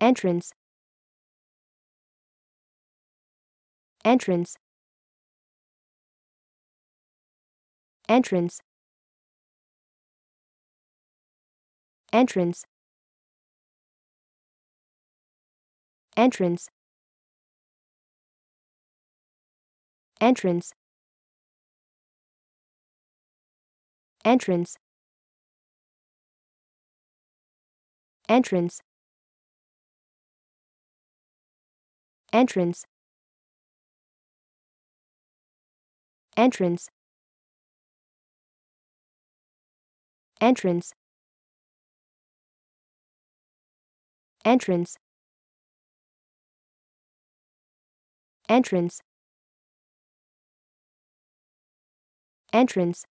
entrance entrance entrance entrance entrance entrance entrance entrance entrance entrance entrance entrance entrance entrance